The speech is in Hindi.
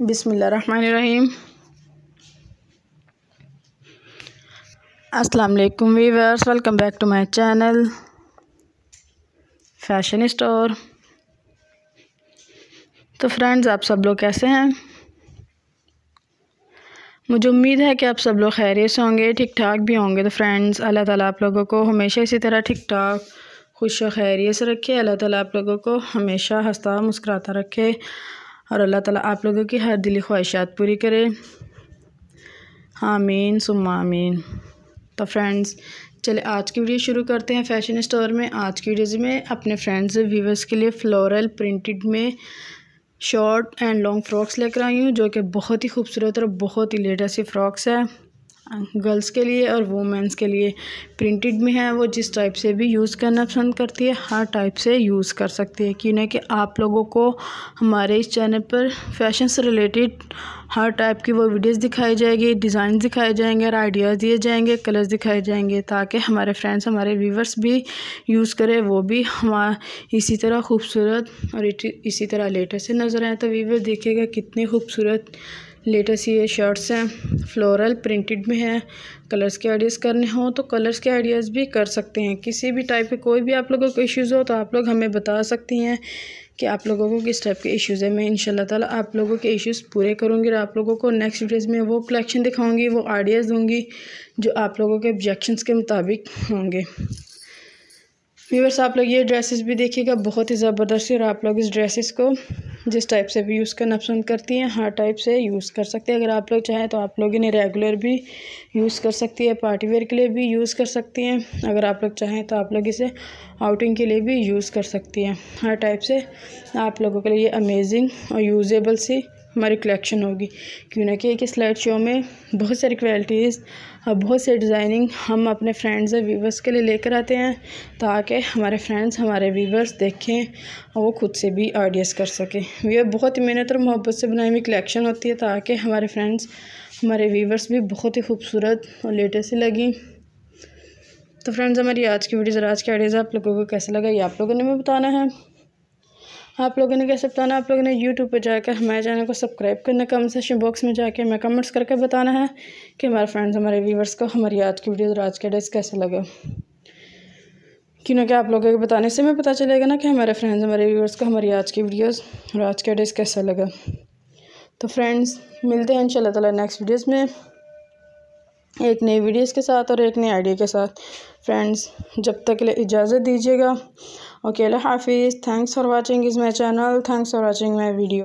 बिसमीम असलकम viewers welcome back to my channel fashion store तो फ्रेंड्स आप सब लोग कैसे हैं मुझे उम्मीद है कि आप सब लोग खैरियत से होंगे ठीक ठाक भी होंगे तो फ्रेंड्स अल्लाह ताला आप लोगों को हमेशा इसी तरह ठीक ठाक खुश खैरियत से रखे अल्लाह ताला आप लोगों को हमेशा हंसता मुस्कुराता रखे और अल्लाह ताला आप लोगों की हर दिली ख्वाहिशात पूरी करे आमीन सुम्मा आमीन तो फ्रेंड्स चले आज की वीडियो शुरू करते हैं फैशन स्टोर में आज की वीडियोज़ में अपने फ्रेंड्स व्यूवर्स के लिए फ्लोरल प्रिंटेड में शॉर्ट एंड लॉन्ग फ्रॉक्स लेकर आई हूँ जो कि बहुत ही खूबसूरत और बहुत ही लेटेस्ट फ्रॉक्स है गर्ल्स के लिए और वुमेंस के लिए प्रिंटेड में है वो जिस टाइप से भी यूज़ करना पसंद करती है हर टाइप से यूज़ कर सकती है क्यों कि आप लोगों को हमारे इस चैनल पर फैशन से रिलेटेड हर टाइप की वो वीडियोस दिखाई जाएगी डिज़ाइन दिखाए जाएंगे और आइडियाज़ दिए जाएंगे कलर्स दिखाए जाएंगे ताकि हमारे फ्रेंड्स हमारे व्यूवर्स भी यूज़ करें वो भी हम इसी तरह खूबसूरत और इसी तरह लेटेस्ट से नज़र आए तो व्यूवर देखेगा कितने खूबसूरत लेटेस्ट ये शर्ट्स हैं फ्लोरल प्रिंटेड में है कलर्स के आइडियाज़ करने हो तो कलर्स के आइडियाज़ भी कर सकते हैं किसी भी टाइप के कोई भी आप लोगों को इश्यूज़ हो तो आप लोग हमें बता सकती हैं कि आप लोगों को किस टाइप के इश्यूज़ है मैं इंशाल्लाह ताला आप लोगों के इश्यूज़ पूरे करूँगी और आप लोगों को नेक्स्ट वीडियोज़ में वो कलेक्शन दिखाऊँगी वो आइडियाज़ दूँगी जो आप लोगों के ऑब्जेक्शन के मुताबिक होंगे व्यूवर्स आप लोग ये ड्रेसेस भी देखिएगा बहुत ही ज़बरदस्त है और आप लोग इस ड्रेसेस को जिस टाइप से भी यूज़ करना पसंद करती हैं हर टाइप से यूज़ कर सकते हैं अगर आप लोग चाहें तो आप लोग इन्हें रेगुलर भी यूज़ कर सकती है पार्टी वेयर के लिए भी यूज़ कर सकती हैं अगर आप लोग चाहें तो आप लोग इसे आउटिंग के लिए भी यूज़ कर सकती हैं हर टाइप से आप लोगों के लिए अमेजिंग और यूजेबल सी हमारी कलेक्शन होगी क्यों ना कि एक स्लाइड शो में बहुत सारी क्वालिटीज़ और बहुत से डिज़ाइनिंग हम अपने फ्रेंड्स और व्यूवर्स के लिए लेकर आते हैं ताकि हमारे फ्रेंड्स हमारे व्यूवर्स देखें और वो खुद से भी आइडियाज़ कर सकें व्यवर बहुत ही मेहनत और मोहब्बत से बनाई हुई कलेक्शन होती है ताकि हमारे फ्रेंड्स हमारे व्यूवर्स भी बहुत ही खूबसूरत और लेटेस्ट लगी तो फ्रेंड्स हमारी आज की वीडियो ज़रा आज के आइडियाज़ आप लोगों को कैसे लगा ये आप लोगों ने भी बताना है आप लोगों ने कैसे बताना आप लोगों ने यूट्यूब पर जाकर हमारे चैनल को सब्सक्राइब करना कमेंट सेक्शन बॉक्स में जाकर हमें कमेंट्स करके बताना है कि हमारे फ्रेंड्स हमारे व्यूवर्स को हमारी आज की वीडियो और आज के डेज कैसे लगे क्योंकि आप लोगों के बताने से हमें पता चलेगा ना कि हमारे फ्रेंड्स हमारे व्यूवर्स को हमारी आज की वीडियोज़ और आज के डेज कैसा लगा तो फ्रेंड्स मिलते हैं इन शाला नेक्स्ट वीडियोज़ में एक नई वीडियोस के साथ और एक नए आइडिया के साथ फ्रेंड्स जब तक के लिए इजाज़त दीजिएगा ओके अल्लाह हाफिज़ thanks for watching is my channel thanks for watching my video